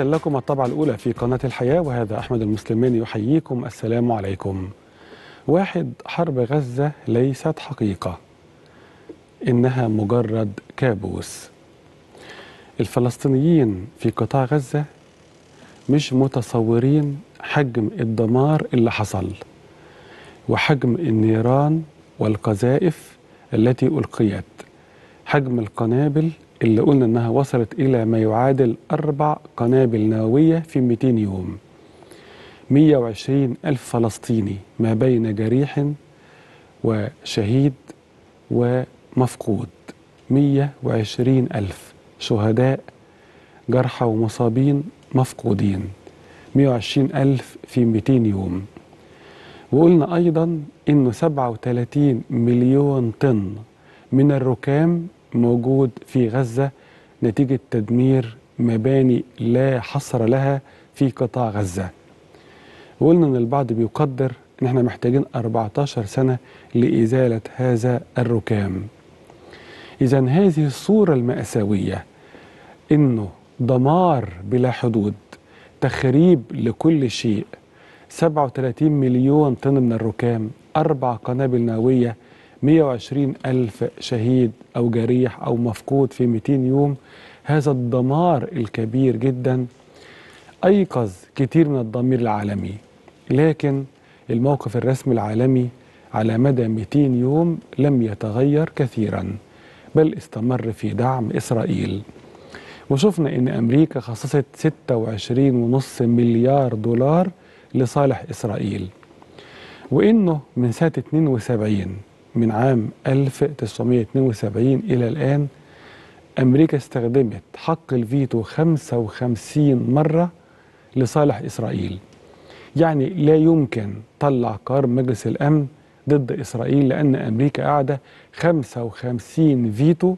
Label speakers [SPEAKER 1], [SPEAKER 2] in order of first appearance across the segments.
[SPEAKER 1] لكم الطبعة الأولى في قناة الحياة وهذا أحمد المسلمين يحييكم السلام عليكم واحد حرب غزة ليست حقيقة إنها مجرد كابوس الفلسطينيين في قطاع غزة مش متصورين حجم الدمار اللي حصل وحجم النيران والقذائف التي ألقيت حجم القنابل اللي قلنا انها وصلت الى ما يعادل اربع قنابل نوويه في 200 يوم 120 ألف فلسطيني ما بين جريح وشهيد ومفقود 120 ألف شهداء جرحى ومصابين مفقودين 120 ألف في 200 يوم وقلنا أيضا أنه 37 مليون طن من الركام موجود في غزة نتيجة تدمير مباني لا حصر لها في قطاع غزة وقلنا أن البعض بيقدر أن احنا محتاجين 14 سنة لإزالة هذا الركام إذا هذه الصورة المأساوية أنه دمار بلا حدود تخريب لكل شيء 37 مليون طن من الركام أربع قنابل نووية 120 ألف شهيد أو جريح أو مفقود في 200 يوم هذا الدمار الكبير جدا أيقظ كتير من الضمير العالمي لكن الموقف الرسمي العالمي على مدى 200 يوم لم يتغير كثيرا بل استمر في دعم إسرائيل وشفنا أن أمريكا خصصت 26.5 مليار دولار لصالح إسرائيل وأنه من سنة 72 من عام 1972 إلى الآن أمريكا استخدمت حق الفيتو 55 مرة لصالح إسرائيل يعني لا يمكن طلع قرار مجلس الأمن ضد إسرائيل لأن أمريكا قاعدة 55 فيتو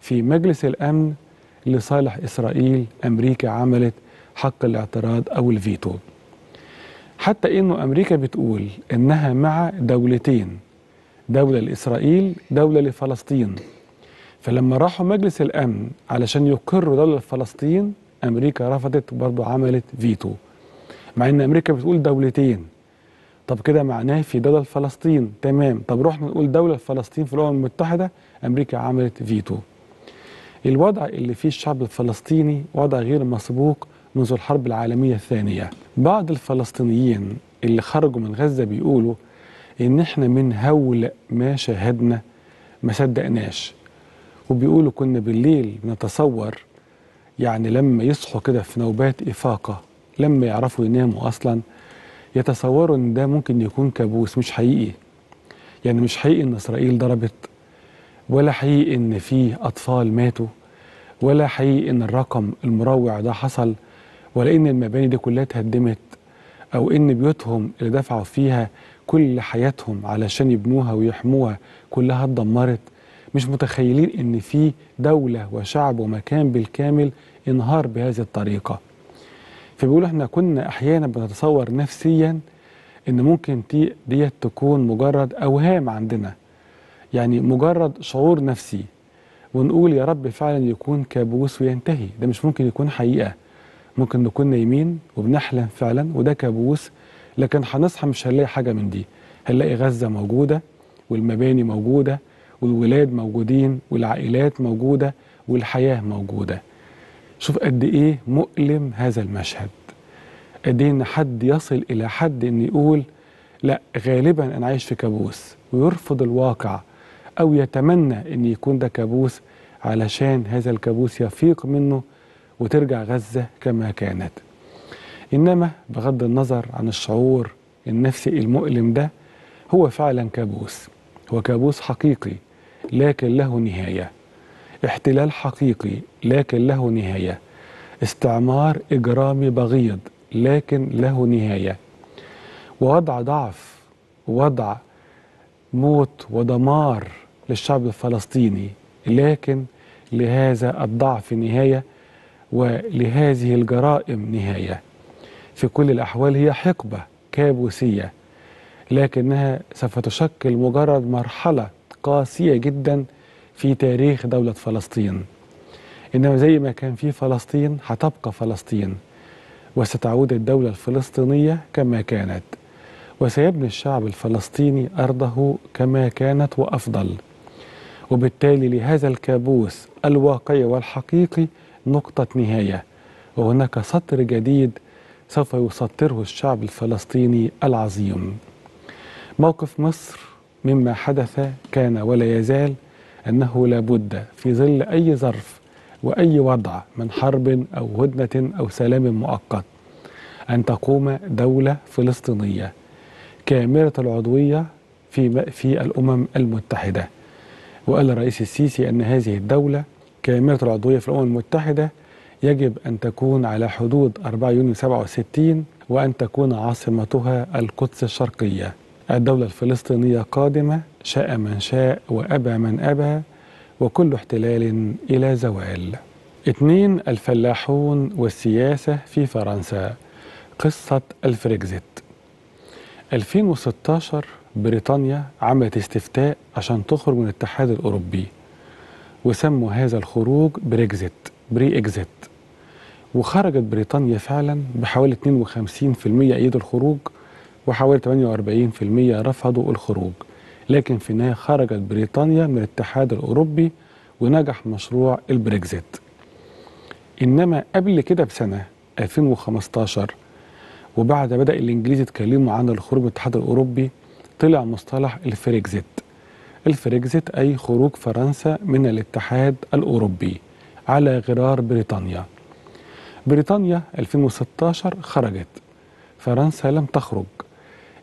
[SPEAKER 1] في مجلس الأمن لصالح إسرائيل أمريكا عملت حق الاعتراض أو الفيتو حتى إنه أمريكا بتقول إنها مع دولتين دولة لإسرائيل دولة لفلسطين فلما راحوا مجلس الأمن علشان يقروا دولة لفلسطين أمريكا رفضت وبرضه عملت فيتو مع إن أمريكا بتقول دولتين طب كده معناه في دولة فلسطين تمام طب رحنا نقول دولة فلسطين في الأمم المتحدة أمريكا عملت فيتو الوضع اللي فيه الشعب الفلسطيني وضع غير مسبوق منذ الحرب العالمية الثانية بعض الفلسطينيين اللي خرجوا من غزة بيقولوا ان احنا من هول ما شاهدنا ما صدقناش وبيقولوا كنا بالليل نتصور يعني لما يصحوا كده في نوبات افاقه لما يعرفوا يناموا اصلا يتصوروا ان ده ممكن يكون كابوس مش حقيقي يعني مش حقيقي ان اسرائيل ضربت ولا حقيقي ان في اطفال ماتوا ولا حقيقي ان الرقم المروع ده حصل ولا ان المباني دي كلها اتهدمت او ان بيوتهم اللي دفعوا فيها كل حياتهم علشان يبنوها ويحموها كلها اتدمرت مش متخيلين ان في دوله وشعب ومكان بالكامل انهار بهذه الطريقه فبيقول احنا كنا احيانا بنتصور نفسيا ان ممكن ديت تكون مجرد اوهام عندنا يعني مجرد شعور نفسي ونقول يا رب فعلا يكون كابوس وينتهي ده مش ممكن يكون حقيقه ممكن نكون نايمين وبنحلم فعلا وده كابوس لكن هنصحى مش هنلاقي حاجه من دي هنلاقي غزه موجوده والمباني موجوده والولاد موجودين والعائلات موجوده والحياه موجوده شوف قد ايه مؤلم هذا المشهد قد ايه ان حد يصل الى حد ان يقول لا غالبا انا عايش في كابوس ويرفض الواقع او يتمنى ان يكون ده كابوس علشان هذا الكابوس يفيق منه وترجع غزه كما كانت إنما بغض النظر عن الشعور النفسي المؤلم ده هو فعلا كابوس هو كابوس حقيقي لكن له نهاية احتلال حقيقي لكن له نهاية استعمار إجرامي بغيض لكن له نهاية ووضع ضعف وضع موت ودمار للشعب الفلسطيني لكن لهذا الضعف نهاية ولهذه الجرائم نهايه في كل الأحوال هي حقبة كابوسية لكنها سوف تشكل مجرد مرحلة قاسية جدا في تاريخ دولة فلسطين إنما زي ما كان في فلسطين هتبقى فلسطين وستعود الدولة الفلسطينية كما كانت وسيبني الشعب الفلسطيني أرضه كما كانت وأفضل وبالتالي لهذا الكابوس الواقعي والحقيقي نقطة نهاية وهناك سطر جديد سوف يسطره الشعب الفلسطيني العظيم موقف مصر مما حدث كان ولا يزال أنه لابد في ظل أي ظرف وأي وضع من حرب أو هدنة أو سلام مؤقت أن تقوم دولة فلسطينية كاملة العضوية في في الأمم المتحدة وقال الرئيس السيسي أن هذه الدولة كاملة العضوية في الأمم المتحدة يجب أن تكون على حدود 4 يونيو 67 وأن تكون عاصمتها القدس الشرقية الدولة الفلسطينية قادمة شاء من شاء وأبى من أبى وكل احتلال إلى زوال اثنين الفلاحون والسياسة في فرنسا قصة الفريكزيت 2016 بريطانيا عملت استفتاء عشان تخرج من الاتحاد الأوروبي وسموا هذا الخروج بريكزيت بري إكزيت وخرجت بريطانيا فعلا بحوالي 52% أيدوا الخروج وحوالي 48% رفضوا الخروج لكن في النهاية خرجت بريطانيا من الاتحاد الأوروبي ونجح مشروع البريكزيت إنما قبل كده بسنة 2015 وبعد بدأ الإنجليز يتكلموا عن الخروج من الاتحاد الأوروبي طلع مصطلح الفريكزيت الفريكزيت أي خروج فرنسا من الاتحاد الأوروبي على غرار بريطانيا بريطانيا 2016 خرجت فرنسا لم تخرج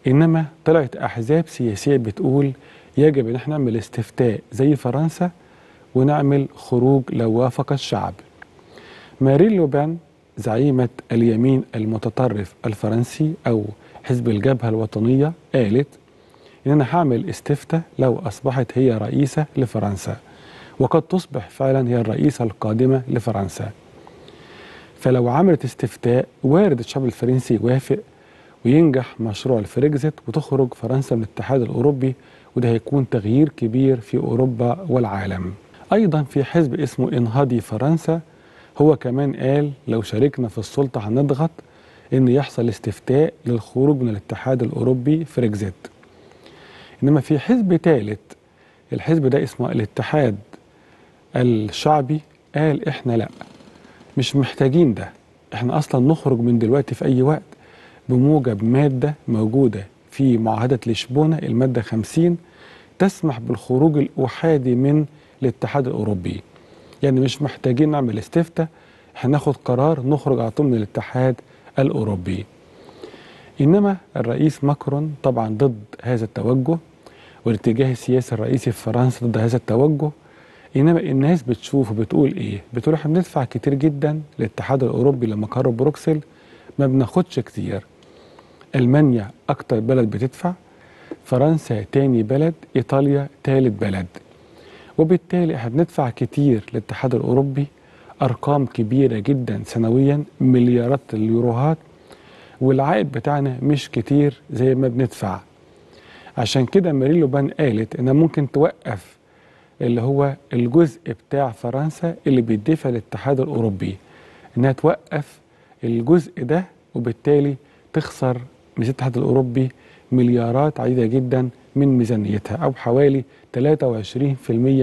[SPEAKER 1] إنما طلعت أحزاب سياسية بتقول يجب إن احنا نعمل استفتاء زي فرنسا ونعمل خروج لو وافق الشعب مارين لوبان زعيمة اليمين المتطرف الفرنسي أو حزب الجبهة الوطنية قالت إن أنا هعمل استفتاء لو أصبحت هي رئيسة لفرنسا وقد تصبح فعلا هي الرئيسة القادمة لفرنسا فلو عملت استفتاء وارد الشعب الفرنسي يوافق وينجح مشروع الفريكزيت وتخرج فرنسا من الاتحاد الأوروبي وده هيكون تغيير كبير في أوروبا والعالم أيضا في حزب اسمه إنهادي فرنسا هو كمان قال لو شاركنا في السلطة هنضغط إن يحصل استفتاء للخروج من الاتحاد الأوروبي فريكزيت إنما في حزب ثالث الحزب ده اسمه الاتحاد الشعبي قال احنا لا مش محتاجين ده احنا اصلا نخرج من دلوقتي في اي وقت بموجب ماده موجوده في معاهده لشبونه الماده 50 تسمح بالخروج الاحادي من الاتحاد الاوروبي يعني مش محتاجين نعمل استفتاء هناخد قرار نخرج على طول من الاتحاد الاوروبي انما الرئيس ماكرون طبعا ضد هذا التوجه والاتجاه السياسي الرئيسي في فرنسا ضد هذا التوجه انما الناس بتشوف وبتقول ايه بتقول احنا بندفع كتير جدا للاتحاد الاوروبي لما قرر بروكسل ما بناخدش كتير المانيا اكتر بلد بتدفع فرنسا تاني بلد ايطاليا تالت بلد وبالتالي احنا بندفع كتير للاتحاد الاوروبي ارقام كبيره جدا سنويا مليارات اليوروهات والعائد بتاعنا مش كتير زي ما بندفع عشان كده ماريلو لوبان قالت انها ممكن توقف اللي هو الجزء بتاع فرنسا اللي بيدفع للاتحاد الأوروبي إنها توقف الجزء ده وبالتالي تخسر من الاتحاد الأوروبي مليارات عديدة جدا من ميزانيتها أو حوالي 23%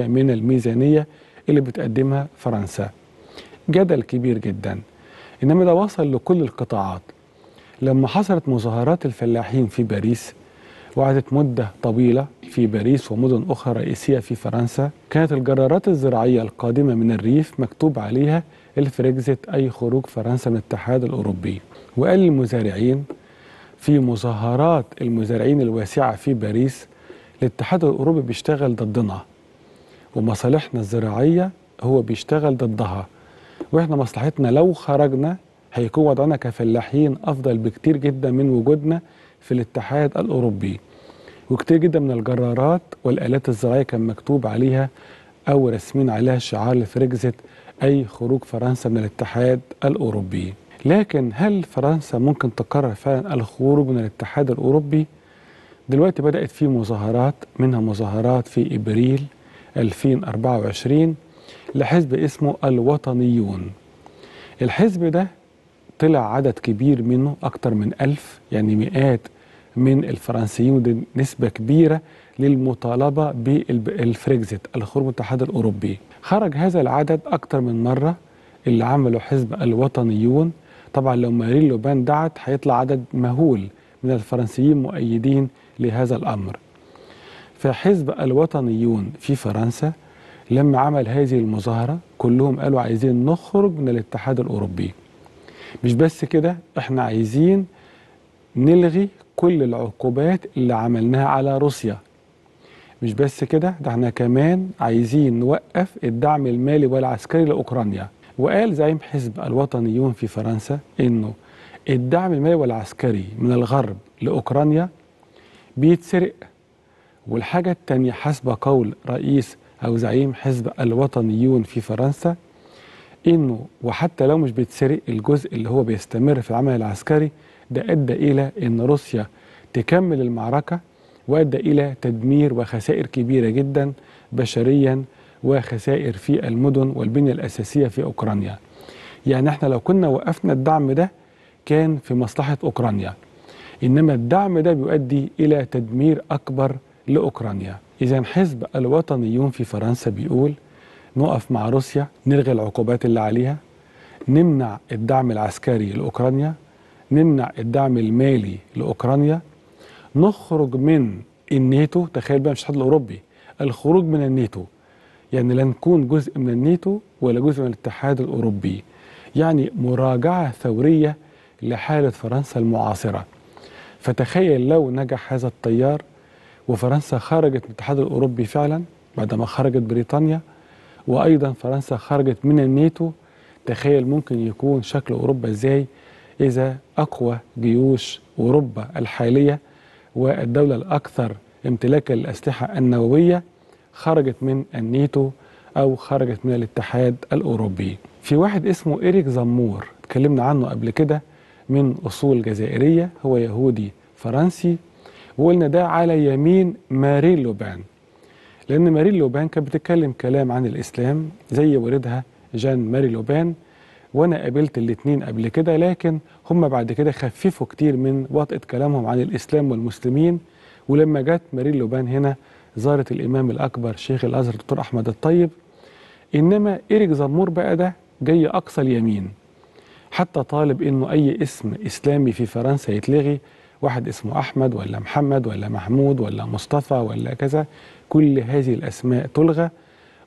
[SPEAKER 1] من الميزانية اللي بتقدمها فرنسا جدل كبير جدا إنما ده وصل لكل القطاعات لما حصلت مظاهرات الفلاحين في باريس وقعدت مدة طويلة في باريس ومدن أخرى رئيسية في فرنسا كانت الجرارات الزراعية القادمة من الريف مكتوب عليها الفريكزيت أي خروج فرنسا من الاتحاد الأوروبي وقال المزارعين في مظاهرات المزارعين الواسعة في باريس الاتحاد الأوروبي بيشتغل ضدنا ومصالحنا الزراعية هو بيشتغل ضدها وإحنا مصلحتنا لو خرجنا هيكون وضعنا كفلاحين أفضل بكتير جدا من وجودنا في الاتحاد الأوروبي وكتير جدا من الجرارات والآلات الزراعية كان مكتوب عليها أو رسمين عليها شعار لفريكزيت أي خروج فرنسا من الاتحاد الأوروبي لكن هل فرنسا ممكن تقرر فعلا الخروج من الاتحاد الأوروبي؟ دلوقتي بدأت في مظاهرات منها مظاهرات في إبريل 2024 لحزب اسمه الوطنيون الحزب ده طلع عدد كبير منه أكتر من ألف يعني مئات من الفرنسيين ودي نسبة كبيرة للمطالبة بالفريكزيت الخروج من الاتحاد الأوروبي خرج هذا العدد أكتر من مرة اللي عمله حزب الوطنيون طبعا لو مارين لوبان دعت هيطلع عدد مهول من الفرنسيين مؤيدين لهذا الأمر فحزب الوطنيون في فرنسا لما عمل هذه المظاهرة كلهم قالوا عايزين نخرج من الاتحاد الأوروبي مش بس كده احنا عايزين نلغي كل العقوبات اللي عملناها على روسيا مش بس كده ده احنا كمان عايزين نوقف الدعم المالي والعسكري لاوكرانيا وقال زعيم حزب الوطنيون في فرنسا انه الدعم المالي والعسكري من الغرب لاوكرانيا بيتسرق والحاجه الثانيه حسب قول رئيس او زعيم حزب الوطنيون في فرنسا انه وحتى لو مش بيتسرق الجزء اللي هو بيستمر في العمل العسكري ده ادى الى ان روسيا تكمل المعركه وادى الى تدمير وخسائر كبيره جدا بشريا وخسائر في المدن والبنيه الاساسيه في اوكرانيا. يعني احنا لو كنا وقفنا الدعم ده كان في مصلحه اوكرانيا. انما الدعم ده بيؤدي الى تدمير اكبر لاوكرانيا. اذا حزب الوطنيون في فرنسا بيقول نقف مع روسيا نلغي العقوبات اللي عليها نمنع الدعم العسكري لأوكرانيا نمنع الدعم المالي لأوكرانيا نخرج من الناتو تخيل بقى مش الاتحاد الأوروبي الخروج من الناتو يعني لا نكون جزء من الناتو ولا جزء من الاتحاد الأوروبي يعني مراجعة ثورية لحالة فرنسا المعاصرة فتخيل لو نجح هذا التيار وفرنسا خرجت من الاتحاد الأوروبي فعلا بعدما خرجت بريطانيا وايضا فرنسا خرجت من الناتو تخيل ممكن يكون شكل اوروبا ازاي اذا اقوى جيوش اوروبا الحاليه والدوله الاكثر امتلاكا للاسلحه النوويه خرجت من الناتو او خرجت من الاتحاد الاوروبي في واحد اسمه إريك زمور اتكلمنا عنه قبل كده من أصول جزائرية هو يهودي فرنسي وقلنا ده على يمين ماري لوبان لأن ماري لوبان كانت بتتكلم كلام عن الإسلام زي والدها جان ماري لوبان وأنا قابلت الاتنين قبل كده لكن هم بعد كده خففوا كتير من وطئة كلامهم عن الإسلام والمسلمين ولما جت ماري لوبان هنا زارت الإمام الأكبر شيخ الأزهر الدكتور أحمد الطيب إنما إيريك زمور بقى ده جاي أقصى اليمين حتى طالب إنه أي اسم إسلامي في فرنسا يتلغي واحد اسمه أحمد ولا محمد ولا محمود ولا مصطفى ولا كذا كل هذه الأسماء تلغى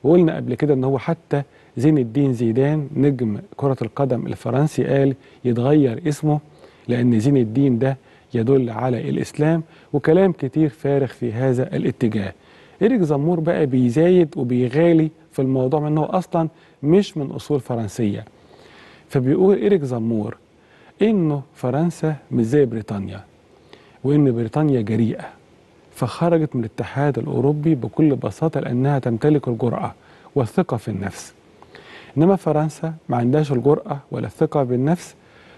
[SPEAKER 1] وقلنا قبل كده ان هو حتى زين الدين زيدان نجم كرة القدم الفرنسي قال يتغير اسمه لأن زين الدين ده يدل على الإسلام وكلام كتير فارغ في هذا الاتجاه إيريك زمور بقى بيزايد وبيغالي في الموضوع من أنه أصلا مش من أصول فرنسية فبيقول إيريك زمور إنه فرنسا مش زي بريطانيا وإن بريطانيا جريئة فخرجت من الاتحاد الأوروبي بكل بساطة لأنها تمتلك الجرأة والثقة في النفس إنما فرنسا ما عندهاش الجرأة ولا الثقة بالنفس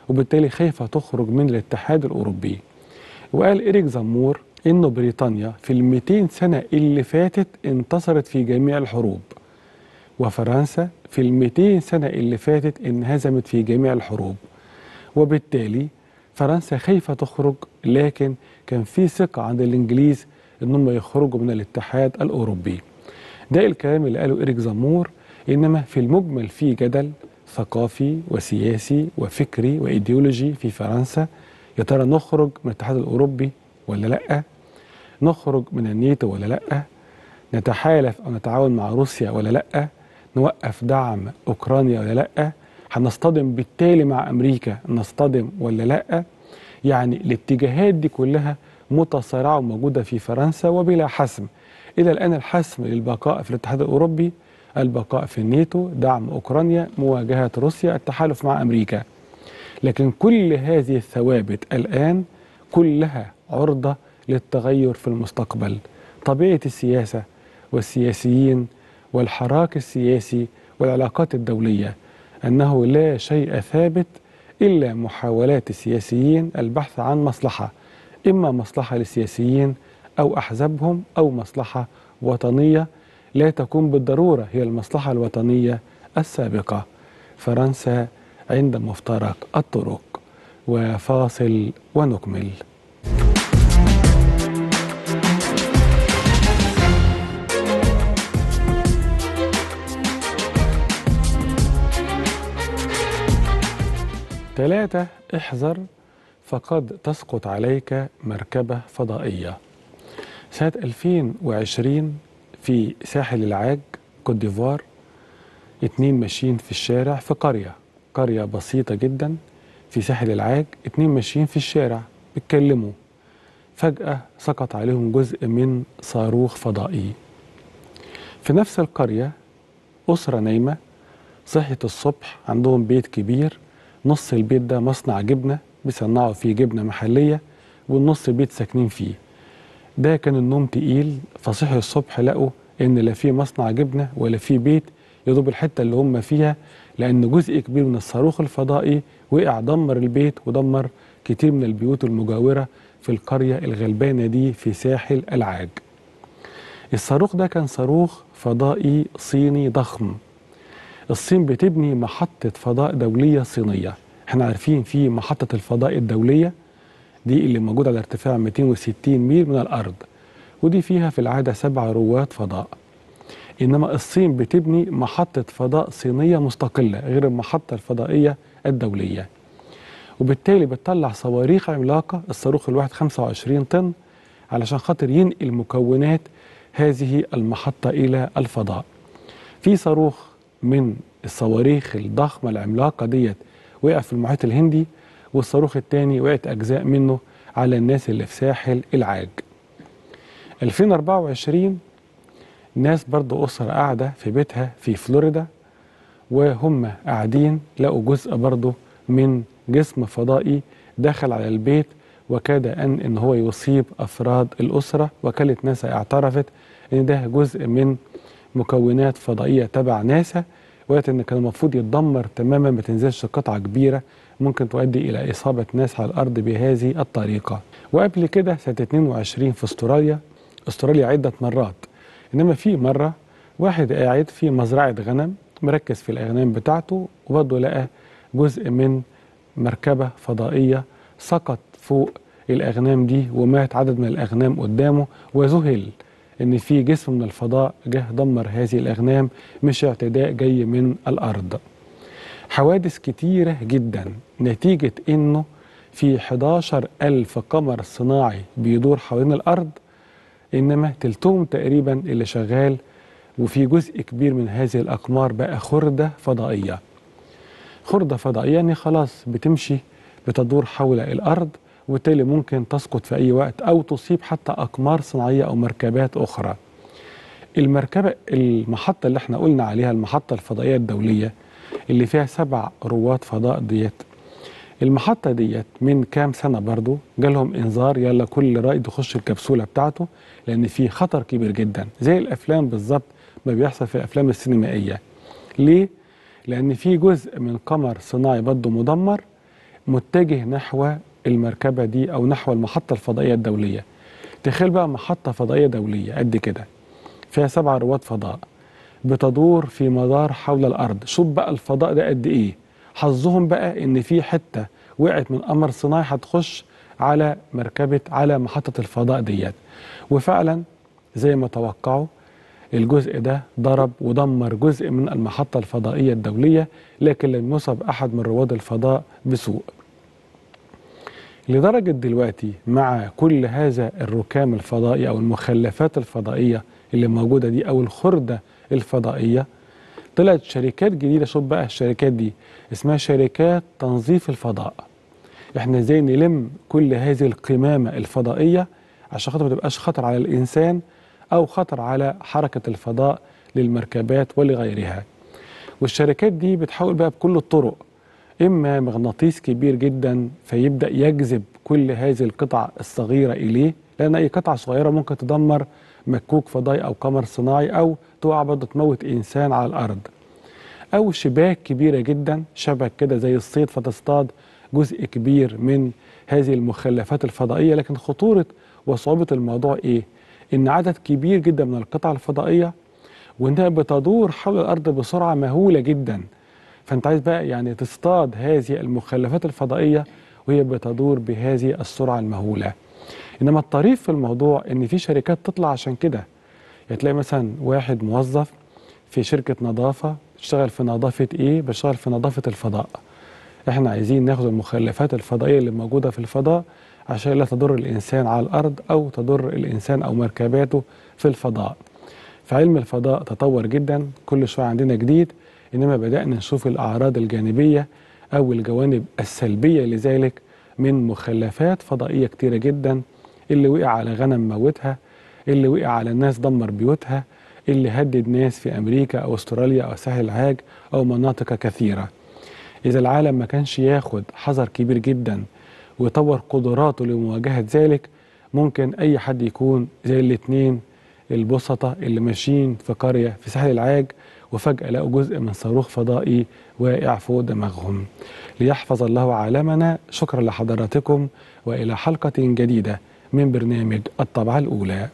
[SPEAKER 1] وبالتالي خايفة تخرج من الاتحاد الأوروبي وقال إيريك زمور إن بريطانيا في ال 200 سنة اللي فاتت انتصرت في جميع الحروب وفرنسا في ال 200 سنة اللي فاتت انهزمت في جميع الحروب وبالتالي فرنسا خايفه تخرج لكن كان في ثقه عند الانجليز ان هم يخرجوا من الاتحاد الاوروبي. ده الكلام اللي قاله إريك زامور انما في المجمل في جدل ثقافي وسياسي وفكري وايديولوجي في فرنسا يا ترى نخرج من الاتحاد الاوروبي ولا لا؟ نخرج من النيتو ولا لا؟ نتحالف او نتعاون مع روسيا ولا لا؟ نوقف دعم اوكرانيا ولا لا؟ هنصطدم بالتالي مع امريكا نصطدم ولا لا يعني الاتجاهات دي كلها متصارعه وموجوده في فرنسا وبلا حسم الى الان الحسم للبقاء في الاتحاد الاوروبي البقاء في الناتو دعم اوكرانيا مواجهه روسيا التحالف مع امريكا لكن كل هذه الثوابت الان كلها عرضه للتغير في المستقبل طبيعه السياسه والسياسيين والحراك السياسي والعلاقات الدوليه أنه لا شيء ثابت إلا محاولات السياسيين البحث عن مصلحة إما مصلحة للسياسيين أو أحزابهم أو مصلحة وطنية لا تكون بالضرورة هي المصلحة الوطنية السابقة فرنسا عند مفترق الطرق وفاصل ونكمل ثلاثة احذر فقد تسقط عليك مركبة فضائية سنة 2020 في ساحل العاج كوت ديفوار اتنين ماشيين في الشارع في قرية قرية بسيطة جدا في ساحل العاج اتنين ماشيين في الشارع بيتكلموا فجأة سقط عليهم جزء من صاروخ فضائي في نفس القرية أسرة نايمة صحيت الصبح عندهم بيت كبير نص البيت ده مصنع جبنه بيصنعوا فيه جبنه محليه والنص بيت ساكنين فيه ده كان النوم تقيل فصحوا الصبح لقوا ان لا في مصنع جبنه ولا في بيت يضرب الحته اللي هم فيها لان جزء كبير من الصاروخ الفضائي وقع دمر البيت ودمر كتير من البيوت المجاوره في القريه الغلبانه دي في ساحل العاج الصاروخ ده كان صاروخ فضائي صيني ضخم الصين بتبني محطة فضاء دولية صينية احنا عارفين في محطة الفضاء الدولية دي اللي موجودة على ارتفاع 260 ميل من الأرض ودي فيها في العادة سبع رواد فضاء إنما الصين بتبني محطة فضاء صينية مستقلة غير المحطة الفضائية الدولية وبالتالي بتطلع صواريخ عملاقة الصاروخ الواحد 25 طن علشان خاطر ينقل مكونات هذه المحطة إلى الفضاء في صاروخ من الصواريخ الضخمه العملاقه ديت وقع في المحيط الهندي والصاروخ الثاني وقعت اجزاء منه على الناس اللي في ساحل العاج 2024 ناس برضه أسرة قاعدة في بيتها في فلوريدا وهم قاعدين لقوا جزء برضه من جسم فضائي دخل على البيت وكاد أن إن هو يصيب أفراد الأسرة وكالة ناسا اعترفت إن ده جزء من مكونات فضائية تبع ناسا وقت ان كان المفروض يتدمر تماما ما تنزلش قطعه كبيره ممكن تؤدي الى اصابه ناس على الارض بهذه الطريقه. وقبل كده سنه 22 في استراليا استراليا عده مرات انما في مره واحد قاعد في مزرعه غنم مركز في الاغنام بتاعته وبرضه لقى جزء من مركبه فضائيه سقط فوق الاغنام دي ومات عدد من الاغنام قدامه وذهل ان في جسم من الفضاء جه دمر هذه الاغنام مش اعتداء جاي من الارض حوادث كتيره جدا نتيجه انه في 11 ألف قمر صناعي بيدور حوالين الأرض إنما تلتهم تقريبا اللي شغال وفي جزء كبير من هذه الأقمار بقى خردة فضائية خردة فضائية يعني خلاص بتمشي بتدور حول الأرض وبالتالي ممكن تسقط في أي وقت أو تصيب حتى أقمار صناعية أو مركبات أخرى المركبة المحطة اللي احنا قلنا عليها المحطة الفضائية الدولية اللي فيها سبع رواد فضاء ديت المحطة ديت من كام سنة برضو جالهم إنذار يلا كل رائد يخش الكبسولة بتاعته لأن في خطر كبير جدا زي الأفلام بالظبط ما بيحصل في الأفلام السينمائية ليه؟ لأن في جزء من قمر صناعي برضه مدمر متجه نحو المركبه دي او نحو المحطه الفضائيه الدوليه تخيل بقى محطه فضائيه دوليه قد كده فيها سبع رواد فضاء بتدور في مدار حول الارض شوف بقى الفضاء ده قد ايه حظهم بقى ان في حته وقعت من قمر صناعي هتخش على مركبه على محطه الفضاء ديت وفعلا زي ما توقعوا الجزء ده ضرب ودمر جزء من المحطة الفضائية الدولية لكن لم يصب أحد من رواد الفضاء بسوء لدرجة دلوقتي مع كل هذا الركام الفضائي أو المخلفات الفضائية اللي موجودة دي أو الخردة الفضائية طلعت شركات جديدة شوف بقى الشركات دي اسمها شركات تنظيف الفضاء احنا ازاي نلم كل هذه القمامة الفضائية عشان خاطر ما تبقاش خطر على الإنسان أو خطر على حركة الفضاء للمركبات ولغيرها والشركات دي بتحاول بقى بكل الطرق إما مغناطيس كبير جدا فيبدأ يجذب كل هذه القطع الصغيرة إليه لأن أي قطعة صغيرة ممكن تدمر مكوك فضائي أو قمر صناعي أو تقع برضه تموت إنسان على الأرض أو شباك كبيرة جدا شبك كده زي الصيد فتصطاد جزء كبير من هذه المخلفات الفضائية لكن خطورة وصعوبة الموضوع إيه؟ إن عدد كبير جدا من القطع الفضائية وإنها بتدور حول الأرض بسرعة مهولة جدا فانت عايز بقى يعني تصطاد هذه المخلفات الفضائيه وهي بتدور بهذه السرعه المهوله انما الطريف في الموضوع ان في شركات تطلع عشان كده يعني تلاقي مثلا واحد موظف في شركه نظافه بيشتغل في نظافه ايه بيشتغل في نظافه الفضاء احنا عايزين ناخد المخلفات الفضائيه اللي موجوده في الفضاء عشان لا تضر الانسان على الارض او تضر الانسان او مركباته في الفضاء فعلم الفضاء تطور جدا كل شويه عندنا جديد إنما بدأنا نشوف الأعراض الجانبية أو الجوانب السلبية لذلك من مخلفات فضائية كتيرة جدا اللي وقع على غنم موتها اللي وقع على الناس دمر بيوتها اللي هدد ناس في أمريكا أو أستراليا أو ساحل العاج أو مناطق كثيرة إذا العالم ما كانش ياخد حذر كبير جدا ويطور قدراته لمواجهة ذلك ممكن أي حد يكون زي الاتنين البسطة اللي ماشيين في قرية في ساحل العاج وفجأة لقوا جزء من صاروخ فضائي واقع فوق دماغهم ليحفظ الله عالمنا شكرا لحضراتكم وإلى حلقة جديدة من برنامج الطبعة الأولى